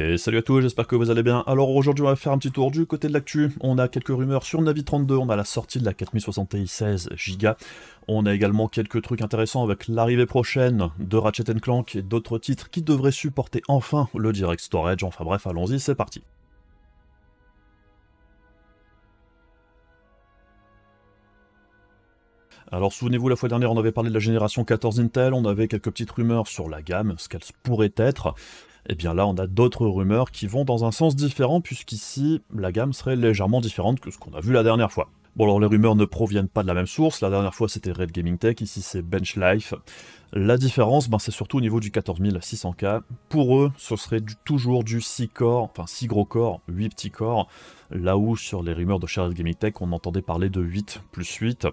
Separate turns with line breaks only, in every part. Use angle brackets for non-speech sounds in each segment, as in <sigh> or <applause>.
Et salut à tous, j'espère que vous allez bien. Alors aujourd'hui on va faire un petit tour du côté de l'actu, on a quelques rumeurs sur Navi 32, on a la sortie de la 4076 Go, on a également quelques trucs intéressants avec l'arrivée prochaine de Ratchet Clank et d'autres titres qui devraient supporter enfin le Direct Storage, enfin bref allons-y c'est parti. Alors souvenez-vous, la fois dernière, on avait parlé de la génération 14 Intel, on avait quelques petites rumeurs sur la gamme, ce qu'elle pourrait être. Et eh bien là, on a d'autres rumeurs qui vont dans un sens différent, puisqu'ici, la gamme serait légèrement différente que ce qu'on a vu la dernière fois. Bon alors les rumeurs ne proviennent pas de la même source, la dernière fois c'était Red Gaming Tech, ici c'est Bench Life. La différence, ben, c'est surtout au niveau du 14600K. Pour eux, ce serait toujours du 6 corps, enfin 6 gros corps, 8 petits corps, là où sur les rumeurs de chez Red Gaming Tech on entendait parler de 8 plus 8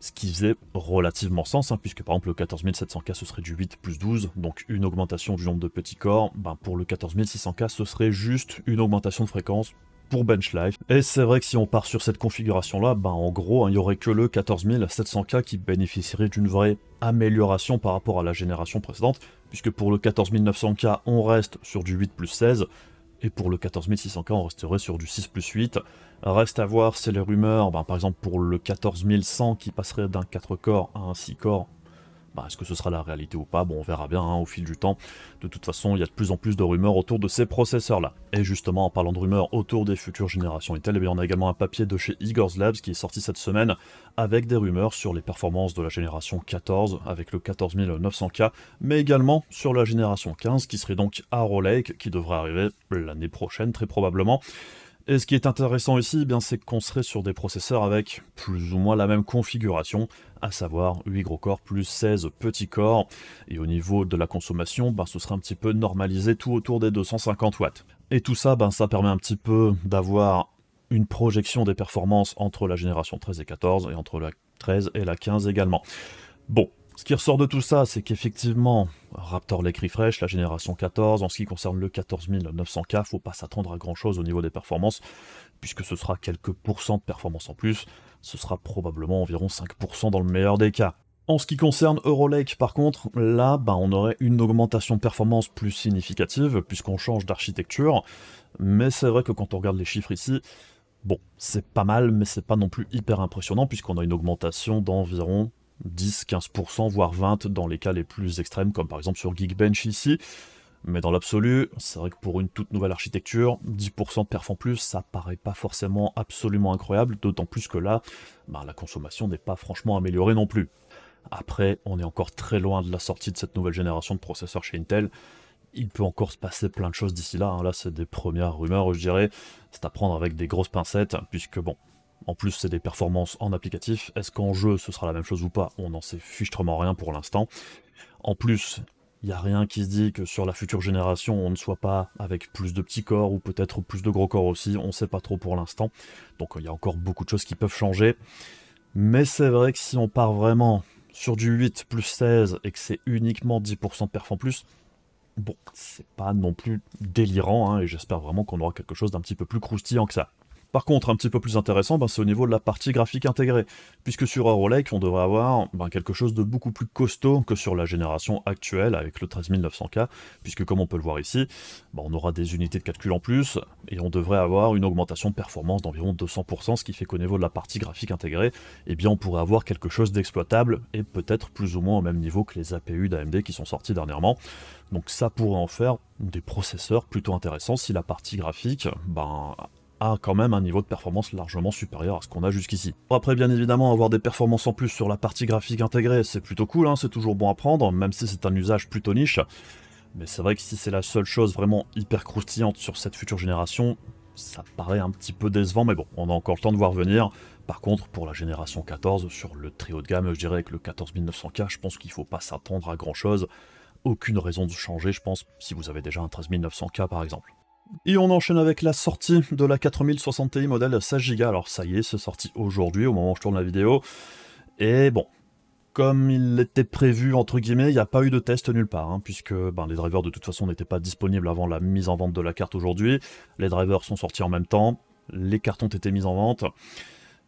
ce qui faisait relativement sens, hein, puisque par exemple le 14700K ce serait du 8 plus 12, donc une augmentation du nombre de petits corps, ben, pour le 14600K ce serait juste une augmentation de fréquence pour Bench Life. Et c'est vrai que si on part sur cette configuration là, ben en gros hein, il n'y aurait que le 14700K qui bénéficierait d'une vraie amélioration par rapport à la génération précédente, puisque pour le 14900K on reste sur du 8 plus 16, et pour le 14600K, on resterait sur du 6 plus 8. Reste à voir, c'est les rumeurs, ben, par exemple pour le 14100 qui passerait d'un 4 corps à un 6 corps, bah, est-ce que ce sera la réalité ou pas Bon, on verra bien hein, au fil du temps. De toute façon, il y a de plus en plus de rumeurs autour de ces processeurs-là. Et justement, en parlant de rumeurs autour des futures générations Intel, eh on a également un papier de chez Igor's Labs qui est sorti cette semaine avec des rumeurs sur les performances de la génération 14 avec le 14900K, mais également sur la génération 15 qui serait donc Arrow Lake qui devrait arriver l'année prochaine très probablement. Et ce qui est intéressant ici, eh bien, c'est qu'on serait sur des processeurs avec plus ou moins la même configuration, à savoir 8 gros corps plus 16 petits corps. Et au niveau de la consommation, ben, ce sera un petit peu normalisé tout autour des 250 watts. Et tout ça, ben, ça permet un petit peu d'avoir une projection des performances entre la génération 13 et 14 et entre la 13 et la 15 également. Bon, ce qui ressort de tout ça, c'est qu'effectivement, Raptor Lake Refresh, la génération 14, en ce qui concerne le 14900K, faut pas s'attendre à grand chose au niveau des performances, puisque ce sera quelques pourcents de performance en plus, ce sera probablement environ 5% dans le meilleur des cas. En ce qui concerne Eurolake, par contre, là, bah, on aurait une augmentation de performance plus significative, puisqu'on change d'architecture, mais c'est vrai que quand on regarde les chiffres ici, bon, c'est pas mal, mais c'est pas non plus hyper impressionnant, puisqu'on a une augmentation d'environ 10, 15%, voire 20% dans les cas les plus extrêmes, comme par exemple sur Geekbench ici. Mais dans l'absolu, c'est vrai que pour une toute nouvelle architecture, 10% de perf en plus, ça paraît pas forcément absolument incroyable, d'autant plus que là, bah, la consommation n'est pas franchement améliorée non plus. Après, on est encore très loin de la sortie de cette nouvelle génération de processeurs chez Intel. Il peut encore se passer plein de choses d'ici là. Hein. Là, c'est des premières rumeurs, je dirais. C'est à prendre avec des grosses pincettes, puisque bon, en plus, c'est des performances en applicatif. Est-ce qu'en jeu, ce sera la même chose ou pas On n'en sait fichtrement rien pour l'instant. En plus, il n'y a rien qui se dit que sur la future génération, on ne soit pas avec plus de petits corps ou peut-être plus de gros corps aussi. On ne sait pas trop pour l'instant. Donc il y a encore beaucoup de choses qui peuvent changer. Mais c'est vrai que si on part vraiment sur du 8 plus 16 et que c'est uniquement 10% de perf en plus, bon, c'est pas non plus délirant. Hein, et j'espère vraiment qu'on aura quelque chose d'un petit peu plus croustillant que ça. Par contre, un petit peu plus intéressant, ben, c'est au niveau de la partie graphique intégrée, puisque sur EuroLake, on devrait avoir ben, quelque chose de beaucoup plus costaud que sur la génération actuelle avec le 13900K, puisque comme on peut le voir ici, ben, on aura des unités de calcul en plus, et on devrait avoir une augmentation de performance d'environ 200%, ce qui fait qu'au niveau de la partie graphique intégrée, eh bien, on pourrait avoir quelque chose d'exploitable, et peut-être plus ou moins au même niveau que les APU d'AMD qui sont sortis dernièrement. Donc ça pourrait en faire des processeurs plutôt intéressants si la partie graphique ben, a quand même un niveau de performance largement supérieur à ce qu'on a jusqu'ici. Après bien évidemment avoir des performances en plus sur la partie graphique intégrée c'est plutôt cool, hein, c'est toujours bon à prendre, même si c'est un usage plutôt niche, mais c'est vrai que si c'est la seule chose vraiment hyper croustillante sur cette future génération, ça paraît un petit peu décevant, mais bon, on a encore le temps de voir venir. Par contre, pour la génération 14, sur le trio de gamme, je dirais que le 14900K, je pense qu'il ne faut pas s'attendre à grand chose. Aucune raison de changer, je pense, si vous avez déjà un 13900K par exemple. Et on enchaîne avec la sortie de la 4060 i modèle 16 Go. Alors ça y est, c'est sorti aujourd'hui au moment où je tourne la vidéo. Et bon, comme il était prévu, entre guillemets, il n'y a pas eu de test nulle part, hein, puisque ben, les drivers de toute façon n'étaient pas disponibles avant la mise en vente de la carte aujourd'hui. Les drivers sont sortis en même temps, les cartes ont été mises en vente.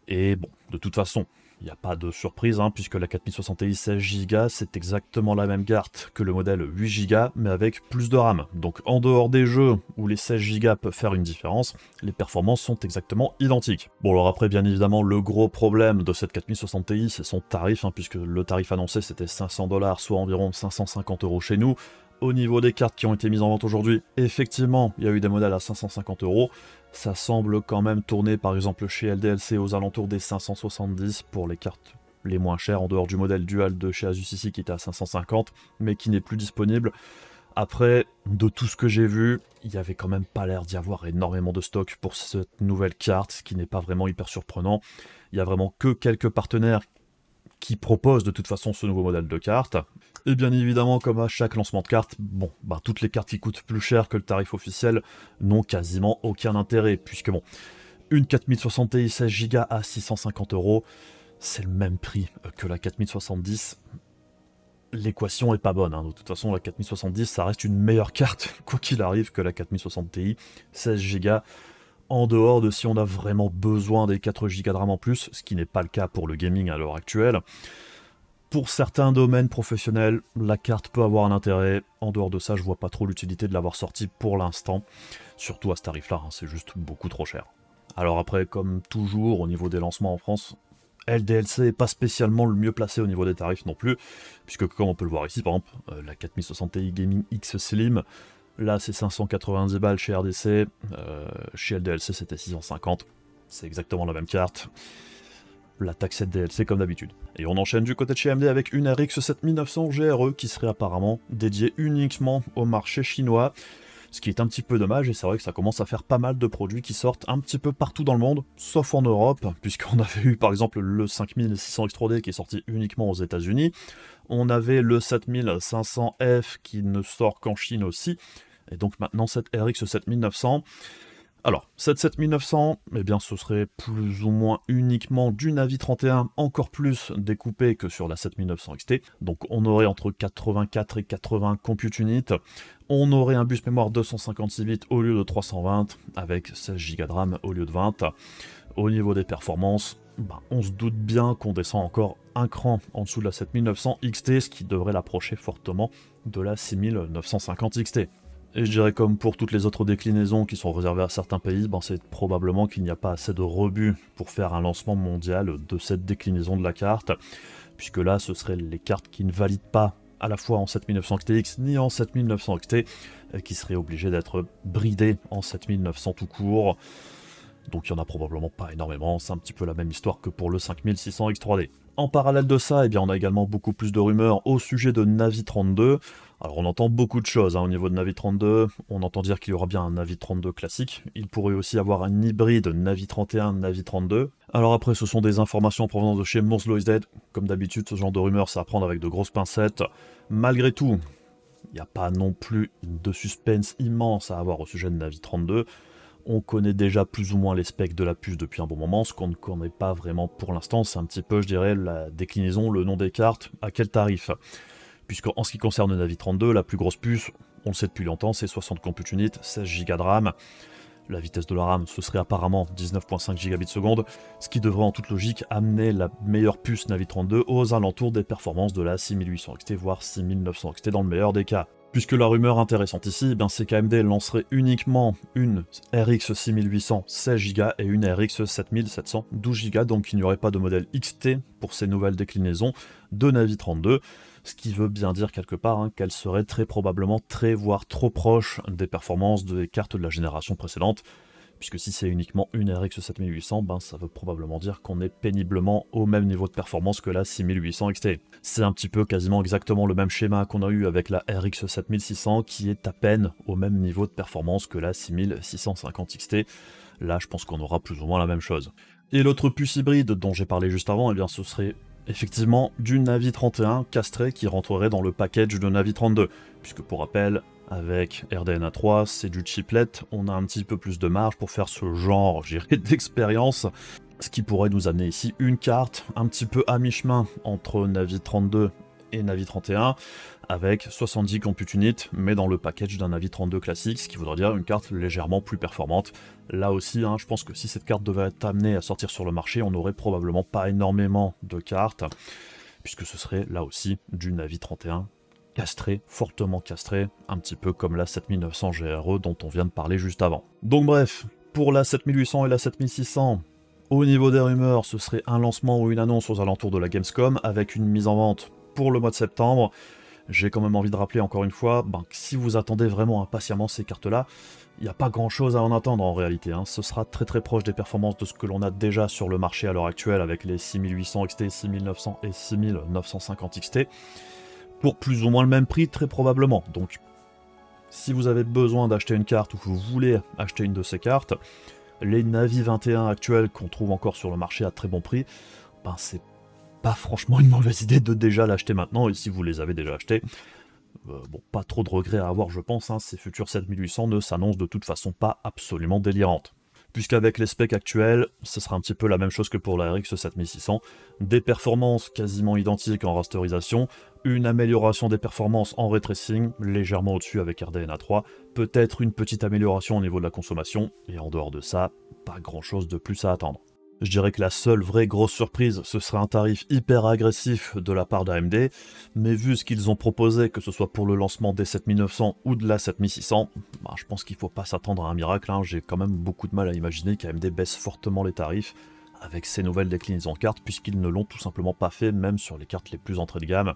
Et bon, de toute façon, il n'y a pas de surprise, hein, puisque la 4060i 16 Go, c'est exactement la même carte que le modèle 8 Go, mais avec plus de RAM. Donc en dehors des jeux où les 16 Go peuvent faire une différence, les performances sont exactement identiques. Bon alors après, bien évidemment, le gros problème de cette 4060 i c'est son tarif, hein, puisque le tarif annoncé c'était 500$, soit environ 550 euros chez nous au niveau des cartes qui ont été mises en vente aujourd'hui, effectivement, il y a eu des modèles à 550 euros. Ça semble quand même tourner, par exemple, chez LDLC aux alentours des 570 pour les cartes les moins chères, en dehors du modèle dual de chez Asus ici qui était à 550, mais qui n'est plus disponible. Après, de tout ce que j'ai vu, il n'y avait quand même pas l'air d'y avoir énormément de stock pour cette nouvelle carte, ce qui n'est pas vraiment hyper surprenant. Il n'y a vraiment que quelques partenaires qui propose de toute façon ce nouveau modèle de carte. Et bien évidemment, comme à chaque lancement de carte, bon, bah, toutes les cartes qui coûtent plus cher que le tarif officiel n'ont quasiment aucun intérêt, puisque bon, une 4060 i 16 Go à 650 euros, c'est le même prix que la 4070. L'équation est pas bonne, hein. de toute façon la 4070 ça reste une meilleure carte, <laughs> quoi qu'il arrive, que la 4060 Ti 16 Go en dehors de si on a vraiment besoin des 4 Go de RAM en plus, ce qui n'est pas le cas pour le gaming à l'heure actuelle. Pour certains domaines professionnels, la carte peut avoir un intérêt. En dehors de ça, je vois pas trop l'utilité de l'avoir sortie pour l'instant. Surtout à ce tarif-là, hein, c'est juste beaucoup trop cher. Alors après, comme toujours, au niveau des lancements en France, LDLC n'est pas spécialement le mieux placé au niveau des tarifs non plus, puisque comme on peut le voir ici, par exemple, euh, la 4060 Ti Gaming X Slim, Là, c'est 590 balles chez RDC. Euh, chez LDLC, c'était 650. C'est exactement la même carte. La taxette DLC comme d'habitude. Et on enchaîne du côté de chez AMD avec une RX 7900 GRE qui serait apparemment dédiée uniquement au marché chinois. Ce qui est un petit peu dommage et c'est vrai que ça commence à faire pas mal de produits qui sortent un petit peu partout dans le monde, sauf en Europe, <laughs> puisqu'on avait eu par exemple le 5600 X3D qui est sorti uniquement aux États-Unis. On avait le 7500F qui ne sort qu'en Chine aussi. Et donc maintenant, cette RX 7900. Alors, cette 7900, eh bien, ce serait plus ou moins uniquement du Navi 31, encore plus découpé que sur la 7900 XT. Donc, on aurait entre 84 et 80 compute units. On aurait un bus mémoire 256 bits au lieu de 320, avec 16 Go de RAM au lieu de 20. Au niveau des performances, ben, on se doute bien qu'on descend encore un cran en dessous de la 7900 XT, ce qui devrait l'approcher fortement de la 6950 XT. Et je dirais comme pour toutes les autres déclinaisons qui sont réservées à certains pays, ben c'est probablement qu'il n'y a pas assez de rebuts pour faire un lancement mondial de cette déclinaison de la carte, puisque là ce seraient les cartes qui ne valident pas à la fois en 7900 XTX ni en 7900 XT, qui seraient obligées d'être bridées en 7900 tout court. Donc il n'y en a probablement pas énormément, c'est un petit peu la même histoire que pour le 5600 X3D. En parallèle de ça, eh bien, on a également beaucoup plus de rumeurs au sujet de Navi 32. Alors on entend beaucoup de choses hein, au niveau de Navi 32, on entend dire qu'il y aura bien un Navi 32 classique, il pourrait aussi avoir un hybride Navi 31, Navi 32. Alors après ce sont des informations provenant de chez Mons is Dead, comme d'habitude ce genre de rumeurs c'est à prendre avec de grosses pincettes. Malgré tout, il n'y a pas non plus de suspense immense à avoir au sujet de Navi 32, on connaît déjà plus ou moins les specs de la puce depuis un bon moment, ce qu'on ne connaît pas vraiment pour l'instant, c'est un petit peu, je dirais, la déclinaison, le nom des cartes, à quel tarif puisque en ce qui concerne navi32, la plus grosse puce, on le sait depuis longtemps, c'est 60 compute units, 16 Go de RAM. La vitesse de la RAM, ce serait apparemment 19.5 gigabits seconde, ce qui devrait en toute logique amener la meilleure puce Navi32 aux alentours des performances de la 6800 XT, voire 6900 XT dans le meilleur des cas. Puisque la rumeur intéressante ici, ben c'est qu'AMD lancerait uniquement une RX 6800 16Go et une RX 7700 12Go, donc il n'y aurait pas de modèle XT pour ces nouvelles déclinaisons de Navi32, ce qui veut bien dire quelque part hein, qu'elle serait très probablement très voire trop proche des performances des cartes de la génération précédente, puisque si c'est uniquement une RX 7800, ben ça veut probablement dire qu'on est péniblement au même niveau de performance que la 6800 XT. C'est un petit peu quasiment exactement le même schéma qu'on a eu avec la RX 7600 qui est à peine au même niveau de performance que la 6650 XT. Là, je pense qu'on aura plus ou moins la même chose. Et l'autre puce hybride dont j'ai parlé juste avant, et eh bien ce serait effectivement du Navi 31 castré qui rentrerait dans le package de Navi 32, puisque pour rappel, avec RDNA 3, c'est du chiplet, on a un petit peu plus de marge pour faire ce genre, <laughs> d'expérience, ce qui pourrait nous amener ici une carte un petit peu à mi-chemin entre Navi 32 et Navi 31 avec 70 compute units, mais dans le package d'un Navi 32 classique, ce qui voudrait dire une carte légèrement plus performante. Là aussi, hein, je pense que si cette carte devait être amenée à sortir sur le marché, on n'aurait probablement pas énormément de cartes, puisque ce serait là aussi du Navi 31 castré, fortement castré, un petit peu comme la 7900 GRE dont on vient de parler juste avant. Donc bref, pour la 7800 et la 7600, au niveau des rumeurs, ce serait un lancement ou une annonce aux alentours de la Gamescom, avec une mise en vente le mois de septembre. J'ai quand même envie de rappeler encore une fois, ben, que si vous attendez vraiment impatiemment ces cartes-là, il n'y a pas grand-chose à en attendre en réalité. Hein. Ce sera très très proche des performances de ce que l'on a déjà sur le marché à l'heure actuelle avec les 6800 XT, 6900 et 6950 XT, pour plus ou moins le même prix très probablement. Donc si vous avez besoin d'acheter une carte ou que vous voulez acheter une de ces cartes, les Navi 21 actuels qu'on trouve encore sur le marché à très bon prix, ben c'est pas franchement une mauvaise idée de déjà l'acheter maintenant. Et si vous les avez déjà achetés, euh, bon, pas trop de regrets à avoir, je pense. Hein, ces futurs 7800 ne s'annoncent de toute façon pas absolument délirantes. Puisqu'avec les specs actuels, ce sera un petit peu la même chose que pour la RX 7600. Des performances quasiment identiques en rasterisation, une amélioration des performances en retracing, légèrement au-dessus avec RDNA 3, peut-être une petite amélioration au niveau de la consommation, et en dehors de ça, pas grand-chose de plus à attendre. Je dirais que la seule vraie grosse surprise, ce serait un tarif hyper agressif de la part d'AMD, mais vu ce qu'ils ont proposé, que ce soit pour le lancement des 7900 ou de la 7600, bah, je pense qu'il ne faut pas s'attendre à un miracle, hein. j'ai quand même beaucoup de mal à imaginer qu'AMD baisse fortement les tarifs avec ces nouvelles déclinaisons cartes, puisqu'ils ne l'ont tout simplement pas fait, même sur les cartes les plus entrées de gamme.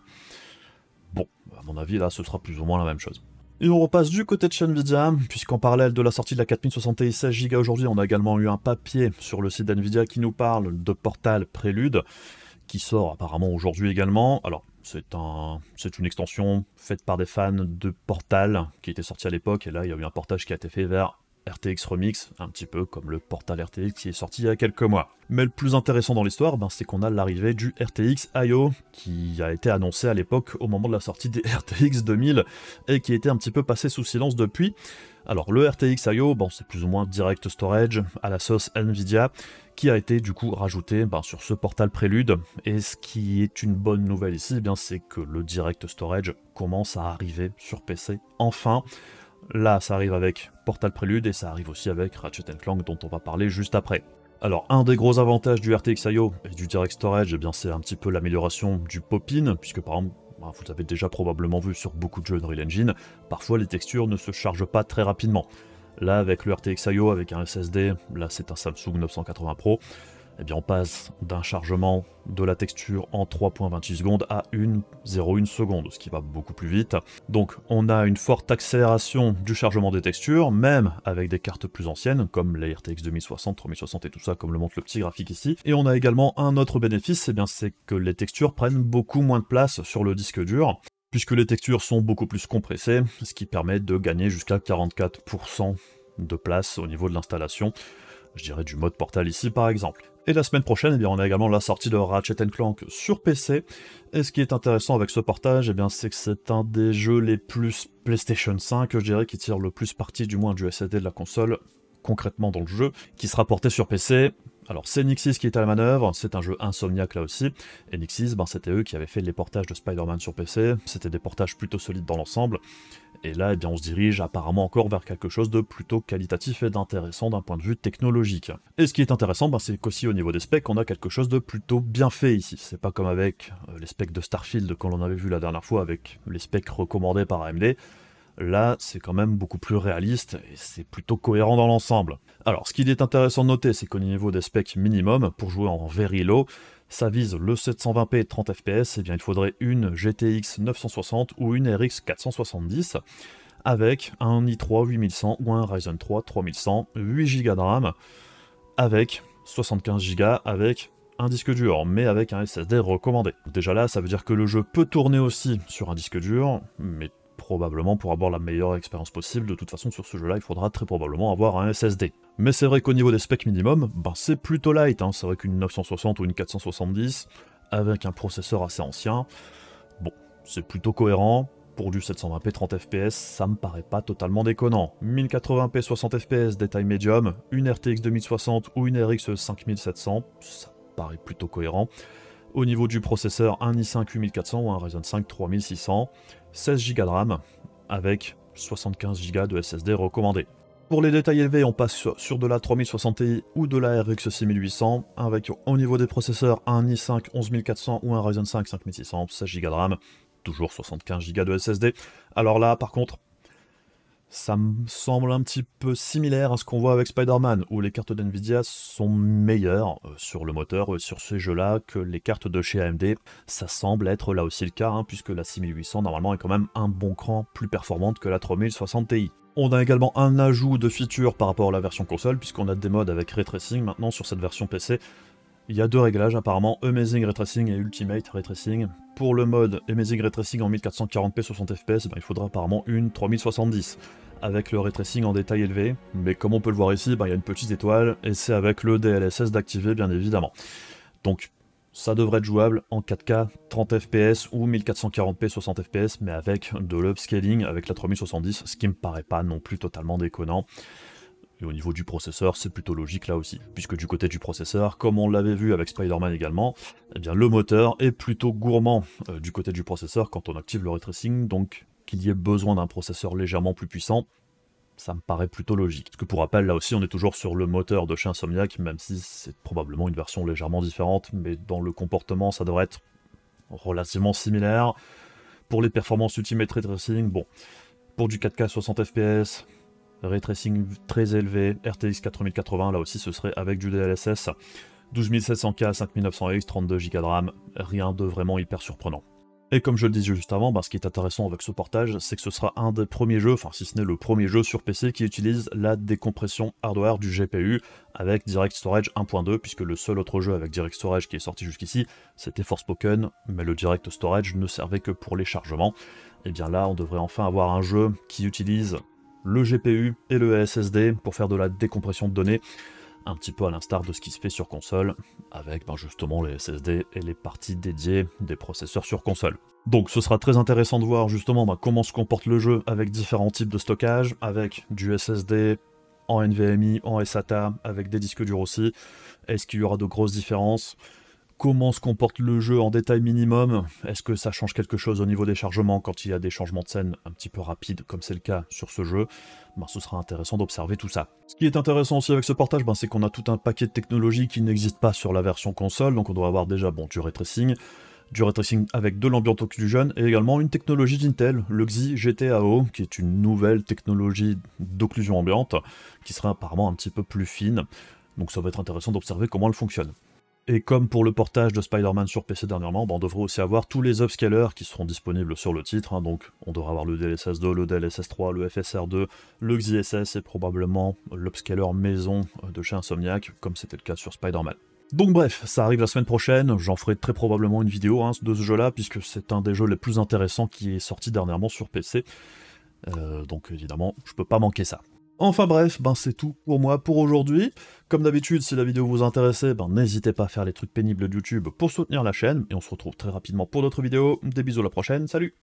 Bon, à mon avis, là, ce sera plus ou moins la même chose. Et on repasse du côté de chez Nvidia, puisqu'en parallèle de la sortie de la 4060 et 16 Go aujourd'hui, on a également eu un papier sur le site d'Nvidia qui nous parle de Portal Prélude, qui sort apparemment aujourd'hui également. Alors, c'est un, une extension faite par des fans de Portal qui était sortie à l'époque, et là il y a eu un portage qui a été fait vers RTX Remix, un petit peu comme le Portal RTX qui est sorti il y a quelques mois. Mais le plus intéressant dans l'histoire, ben, c'est qu'on a l'arrivée du RTX IO, qui a été annoncé à l'époque au moment de la sortie des <laughs> RTX 2000, et qui était un petit peu passé sous silence depuis. Alors le RTX IO, bon, c'est plus ou moins Direct Storage à la sauce Nvidia, qui a été du coup rajouté ben, sur ce portal prélude. Et ce qui est une bonne nouvelle ici, eh bien c'est que le Direct Storage commence à arriver sur PC enfin. Là, ça arrive avec Portal Prelude et ça arrive aussi avec Ratchet Clank dont on va parler juste après. Alors, un des gros avantages du RTX IO et du Direct Storage, eh bien c'est un petit peu l'amélioration du pop-in, puisque par exemple, bah, vous avez déjà probablement vu sur beaucoup de jeux Unreal Engine, parfois les textures ne se chargent pas très rapidement. Là, avec le RTX IO, avec un SSD, là c'est un Samsung 980 Pro, eh bien on passe d'un chargement de la texture en 3.26 secondes à 1,01 seconde, ce qui va beaucoup plus vite. Donc on a une forte accélération du chargement des textures, même avec des cartes plus anciennes, comme les RTX 2060, 3060 et tout ça, comme le montre le petit graphique ici. Et on a également un autre bénéfice, eh bien c'est que les textures prennent beaucoup moins de place sur le disque dur puisque les textures sont beaucoup plus compressées, ce qui permet de gagner jusqu'à 44% de place au niveau de l'installation, je dirais du mode portal ici par exemple. Et la semaine prochaine, eh bien, on a également la sortie de Ratchet Clank sur PC. Et ce qui est intéressant avec ce portage, eh c'est que c'est un des jeux les plus PlayStation 5, je dirais, qui tire le plus parti du moins du SSD de la console, concrètement dans le jeu, qui sera porté sur PC. Alors c'est Nixis qui est à la manœuvre, c'est un jeu insomniaque là aussi, et Nixis, ben, c'était eux qui avaient fait les portages de Spider-Man sur PC, c'était des portages plutôt solides dans l'ensemble, et là, eh bien, on se dirige apparemment encore vers quelque chose de plutôt qualitatif et d'intéressant d'un point de vue technologique. Et ce qui est intéressant, ben, c'est qu'aussi au niveau des specs, on a quelque chose de plutôt bien fait ici. C'est pas comme avec euh, les specs de Starfield qu'on l'on avait vu la dernière fois avec les specs recommandés par AMD. Là, c'est quand même beaucoup plus réaliste et c'est plutôt cohérent dans l'ensemble. Alors, ce qu'il est intéressant de noter, c'est qu'au niveau des specs minimum, pour jouer en very low, ça vise le 720p 30 fps, et bien il faudrait une GTX 960 ou une RX 470 avec un i3 8100 ou un Ryzen 3 3100, 8Go de RAM avec 75Go avec un disque dur, mais avec un SSD recommandé. Déjà là, ça veut dire que le jeu peut tourner aussi sur un disque dur, mais probablement pour avoir la meilleure expérience possible, de toute façon sur ce jeu-là il faudra très probablement avoir un SSD. Mais c'est vrai qu'au niveau des specs minimum, ben c'est plutôt light, hein. c'est vrai qu'une 960 ou une 470, avec un processeur assez ancien, bon, c'est plutôt cohérent, pour du 720p 30 fps, ça me paraît pas totalement déconnant. 1080p 60 fps, détail médium, une RTX 2060 ou une RX 5700, ça paraît plutôt cohérent. Au niveau du processeur, un i5 8400 ou un Ryzen 5 3600, 16 Go de RAM avec 75 Go de SSD recommandé. Pour les détails élevés, on passe sur de la 3060 ou de la RX 6800, avec au niveau des processeurs un i5 11400 ou un Ryzen 5 5600, 16 Go de RAM, toujours 75 Go de SSD. Alors là, par contre, ça me semble un petit peu similaire à ce qu'on voit avec Spider-Man, où les cartes d'NVIDIA sont meilleures euh, sur le moteur, sur ces jeux-là, que les cartes de chez AMD. Ça semble être là aussi le cas, hein, puisque la 6800 normalement est quand même un bon cran plus performante que la 3060 Ti. On a également un ajout de features par rapport à la version console, puisqu'on a des modes avec Ray Tracing maintenant sur cette version PC, il y a deux réglages apparemment, Amazing retracing et Ultimate retracing Pour le mode Amazing retracing en 1440p 60 fps, il faudra apparemment une 3070 avec le retracing en détail élevé, mais comme on peut le voir ici, bah, il y a une petite étoile, et c'est avec le DLSS d'activer bien évidemment. Donc ça devrait être jouable en 4K 30 fps ou 1440p 60 fps, mais avec de l'upscaling avec la 3070, ce qui me paraît pas non plus totalement déconnant. Et au niveau du processeur, c'est plutôt logique là aussi, puisque du côté du processeur, comme on l'avait vu avec Spider-Man également, eh bien le moteur est plutôt gourmand euh, du côté du processeur quand on active le ray tracing, donc qu'il y ait besoin d'un processeur légèrement plus puissant, ça me paraît plutôt logique. Parce que pour rappel, là aussi, on est toujours sur le moteur de chez Insomniac, même si c'est probablement une version légèrement différente, mais dans le comportement, ça devrait être relativement similaire. Pour les performances ultimate ray tracing, bon, pour du 4K 60 fps, ray très élevé, RTX 4080, là aussi ce serait avec du DLSS, 12700K, 5900X, 32Go de RAM, rien de vraiment hyper surprenant. Et comme je le disais juste avant, bah, ce qui est intéressant avec ce portage, c'est que ce sera un des premiers jeux, enfin si ce n'est le premier jeu sur PC qui utilise la décompression hardware du GPU avec Direct Storage 1.2, puisque le seul autre jeu avec Direct Storage qui est sorti jusqu'ici, c'était Forspoken, mais le Direct Storage ne servait que pour les chargements. Et eh bien là, on devrait enfin avoir un jeu qui utilise le GPU et le SSD pour faire de la décompression de données, un petit peu à l'instar de ce qui se fait sur console, avec ben, justement les SSD et les parties dédiées des processeurs sur console. Donc ce sera très intéressant de voir justement ben, comment se comporte le jeu avec différents types de stockage, avec du SSD en NVMe, en SATA, avec des disques durs aussi. Est-ce qu'il y aura de grosses différences comment se comporte le jeu en détail minimum. Est-ce que ça change quelque chose au niveau des chargements quand il y a des changements de scène un petit peu rapides, comme c'est le cas sur ce jeu ben, Ce sera intéressant d'observer tout ça. Ce qui est intéressant aussi avec ce portage, ben, c'est qu'on a tout un paquet de technologies qui n'existent pas sur la version console, donc on doit avoir déjà bon, du Tracing, du Tracing avec de l'ambient occlusion et également une technologie d'Intel, le Xi GTAO, qui est une nouvelle technologie d'occlusion ambiante qui sera apparemment un petit peu plus fine. Donc ça va être intéressant d'observer comment elle fonctionne. Et comme pour le portage de Spider-Man sur PC dernièrement, ben, on devrait aussi avoir tous les upscalers qui seront disponibles sur le titre. Hein. donc on devrait avoir le DLSS2, le DLSS3, le FSR2, le XSS et probablement l'upscaler maison de chez Insomniac, comme c'était le cas sur Spider-Man. Donc bref, ça arrive la semaine prochaine, j'en ferai très probablement une vidéo hein, de ce jeu-là, puisque c'est un des jeux les plus intéressants qui est sorti dernièrement sur PC. Euh, donc évidemment, je peux pas manquer ça. Enfin bref, ben c'est tout pour moi pour aujourd'hui. Comme d'habitude, si la vidéo vous intéressait, ben n'hésitez pas à faire les trucs pénibles de YouTube pour soutenir la chaîne, et on se retrouve très rapidement pour d'autres vidéos. Des bisous à la prochaine, salut